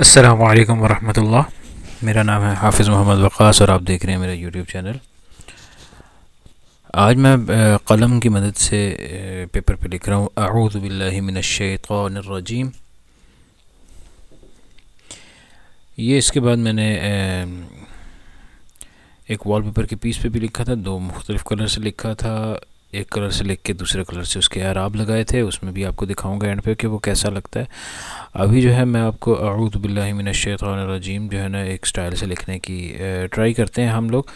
असलकम वरहमल मेरा नाम है हाफिज़ मोहम्मद वक़ास और आप देख रहे हैं मेरा यूट्यूब चैनल आज मैं कलम की मदद से पेपर पे लिख रहा हूँ आऊदबिल्लिमिनशैतरजीम ये इसके बाद मैंने एक वॉलपेपर के पीस पे भी लिखा था दो मुख्तलिफ़ कलर से लिखा था एक कलर से लिख के दूसरे कलर से उसके आराब लगाए थे उसमें भी आपको दिखाऊंगा एंड पे कि वो कैसा लगता है अभी जो है मैं आपको अरूद बिल्लिमिनशैतरजीम जो है ना एक स्टाइल से लिखने की ट्राई करते हैं हम लोग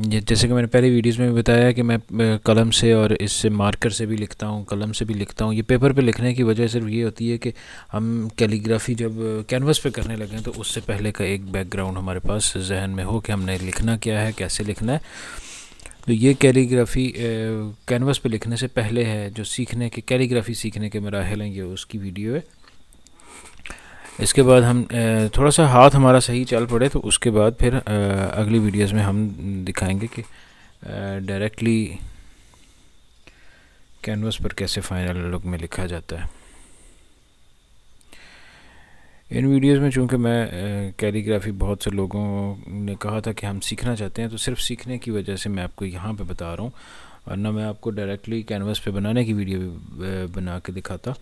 ये जैसे कि मैंने पहले वीडियोस में बताया कि मैं कलम से और इससे मार्कर से भी लिखता हूँ कलम से भी लिखता हूँ ये पेपर पे लिखने की वजह सिर्फ ये होती है कि हम कैलीग्राफी जब कैनवस uh, पे करने लगें तो उससे पहले का एक बैकग्राउंड हमारे पास जहन में हो कि हमने लिखना क्या है कैसे लिखना है तो ये कैलीग्राफी कैनवस uh, पे लिखने से पहले है जो सीखने के कैलीग्राफी सीखने के मराहल हैं ये उसकी वीडियो है इसके बाद हम थोड़ा सा हाथ हमारा सही चल पड़े तो उसके बाद फिर अगली वीडियोस में हम दिखाएंगे कि डायरेक्टली कैनवस पर कैसे फाइनल लुक में लिखा जाता है इन वीडियोस में चूंकि मैं कैलीग्राफी बहुत से लोगों ने कहा था कि हम सीखना चाहते हैं तो सिर्फ सीखने की वजह से मैं आपको यहाँ पर बता रहा हूँ वरना मैं आपको डायरेक्टली कैनवस पर बनाने की वीडियो भी बना के दिखाता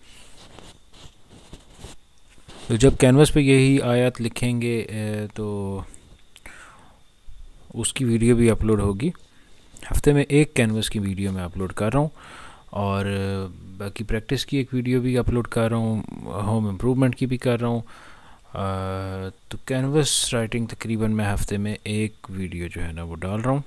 तो जब कैनवस पे यही आयत लिखेंगे तो उसकी वीडियो भी अपलोड होगी हफ्ते में एक कैनवस की वीडियो मैं अपलोड कर रहा हूँ और बाकी प्रैक्टिस की एक वीडियो भी अपलोड कर रहा हूँ होम इम्प्रूवमेंट की भी कर रहा हूँ तो कैनवस राइटिंग तकरीबन मैं हफ्ते में एक वीडियो जो है ना वो डाल रहा हूँ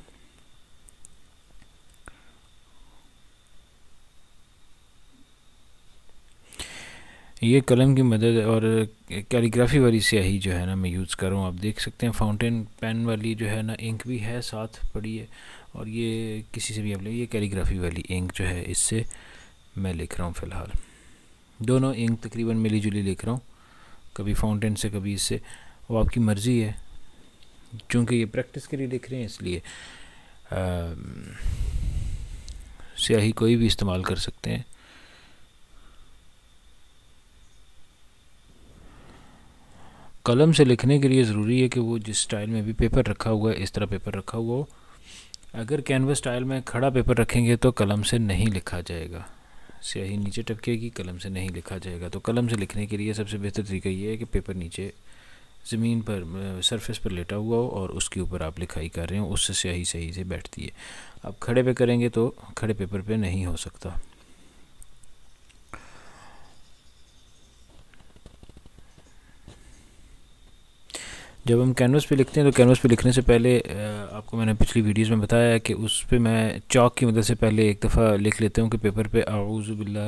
ये कलम की मदद और कैलीग्राफी वाली स्याही जो है ना मैं यूज़ कर रहा हूँ आप देख सकते हैं फाउंटेन पेन वाली जो है ना इंक भी है साथ पड़ी है और ये किसी से भी आप ले ये कैलीग्राफी वाली इंक जो है इससे मैं लिख रहा हूँ फ़िलहाल दोनों इंक तकरीबन मिली जुली लिख रहा हूँ कभी फाउंटेन से कभी इससे वो आपकी मर्ज़ी है चूँकि ये प्रैक्टिस के लिए लिख रहे हैं इसलिए आ, स्याही कोई भी इस्तेमाल कर सकते हैं कलम से लिखने के लिए ज़रूरी है कि वो जिस स्टाइल में भी पेपर रखा हुआ है इस तरह पेपर रखा हुआ हो अगर कैनवस स्टाइल में खड़ा पेपर रखेंगे तो कलम से नहीं लिखा जाएगा स्याही नीचे टपकेगी कलम से नहीं लिखा जाएगा तो कलम से लिखने के लिए सबसे बेहतर तरीका ये है कि पेपर नीचे ज़मीन पर सरफेस पर लेटा हुआ हो और उसके ऊपर आप लिखाई कर रहे हो उससे स्याही सही से बैठती है आप खड़े पे करेंगे तो खड़े पेपर पे नहीं हो सकता जब हम कैनवस पे लिखते हैं तो कैनवस पे लिखने से पहले आपको मैंने पिछली वीडियोस में बताया है कि उस पर मैं चौक की मदद से पहले एक दफ़ा लिख लेता हूँ कि पेपर पे बिल्ला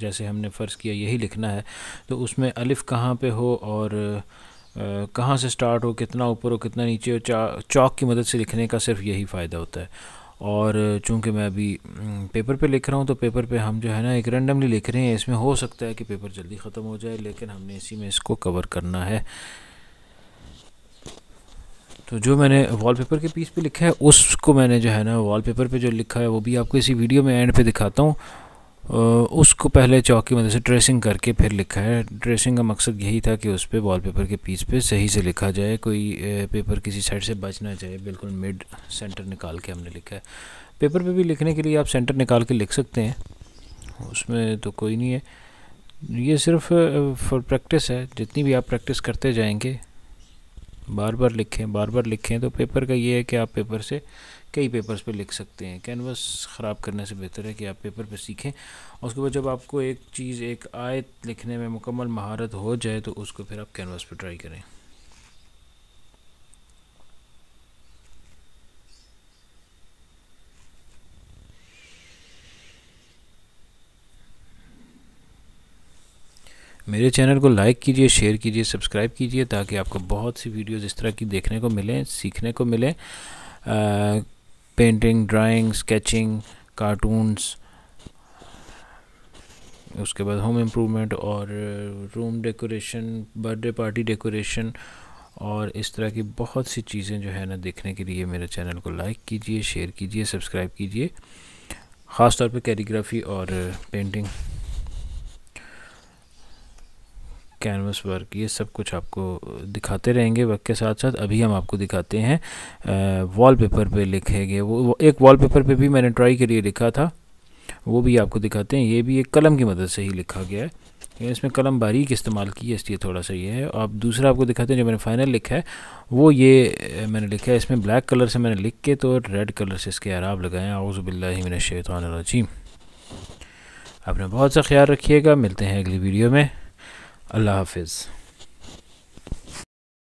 जैसे हमने फ़र्ज़ किया यही लिखना है तो उसमें अलिफ़ कहाँ पे हो और कहाँ से स्टार्ट हो कितना ऊपर हो कितना नीचे हो चौक की मदद से लिखने का सिर्फ यही फ़ायदा होता है और चूंकि मैं अभी पेपर पे लिख रहा हूँ तो पेपर पे हम जो है ना एक रैंडमली लिख रहे हैं इसमें हो सकता है कि पेपर जल्दी ख़त्म हो जाए लेकिन हमने इसी में इसको कवर करना है तो जो मैंने वॉलपेपर के पीस पे लिखा है उसको मैंने जो है ना वॉलपेपर पे जो लिखा है वो भी आपको इसी वीडियो में एंड पे दिखाता हूँ उसको पहले चौक की मदद मतलब से ट्रेसिंग करके फिर लिखा है ट्रेसिंग का मकसद यही था कि उस पर पेपर के पीस पे सही से लिखा जाए कोई पेपर किसी साइड से बचना चाहिए बिल्कुल मिड सेंटर निकाल के हमने लिखा है पेपर पे भी लिखने के लिए आप सेंटर निकाल के लिख सकते हैं उसमें तो कोई नहीं है ये सिर्फ फॉर प्रैक्टिस है जितनी भी आप प्रैक्टिस करते जाएंगे बार बार लिखें बार बार लिखें तो पेपर का ये है कि आप पेपर से कई पेपर्स पे लिख सकते हैं कैनवस ख़राब करने से बेहतर है कि आप पेपर पे सीखें और उसके बाद जब आपको एक चीज़ एक आयत लिखने में मुकम्मल महारत हो जाए तो उसको फिर आप कैनवस पे ट्राई करें मेरे चैनल को लाइक कीजिए शेयर कीजिए सब्सक्राइब कीजिए ताकि आपको बहुत सी वीडियोज़ इस तरह की देखने को मिलें सीखने को मिलें पेंटिंग ड्राइंग स्केचिंग कार्टून्स उसके बाद होम इम्प्रूवमेंट और room decoration birthday party decoration और इस तरह की बहुत सी चीज़ें जो है ना देखने के लिए मेरे चैनल को लाइक कीजिए शेयर कीजिए सब्सक्राइब कीजिए ख़ास तौर पे कैलीग्राफी और पेंटिंग कैनवस वर्क ये सब कुछ आपको दिखाते रहेंगे वक्त के साथ साथ अभी हम आपको दिखाते हैं वॉलपेपर पे लिखे गए वो एक वॉलपेपर पे भी मैंने ट्राई के लिए लिखा था वो भी आपको दिखाते हैं ये भी एक कलम की मदद से ही लिखा गया है इसमें कलम बारीक इस्तेमाल की है इसलिए थोड़ा सा ये है अब दूसरा आपको दिखाते हैं जो मैंने फाइनल लिखा है वो ये मैंने लिखा है इसमें ब्लैक कलर से मैंने लिख के तो रेड कलर से इसके आराब लगाए आउज़बिल्लिमिनशैतरजीम आपने बहुत सा ख्याल रखिएगा मिलते हैं अगली वीडियो में अल्लाह हाफिज़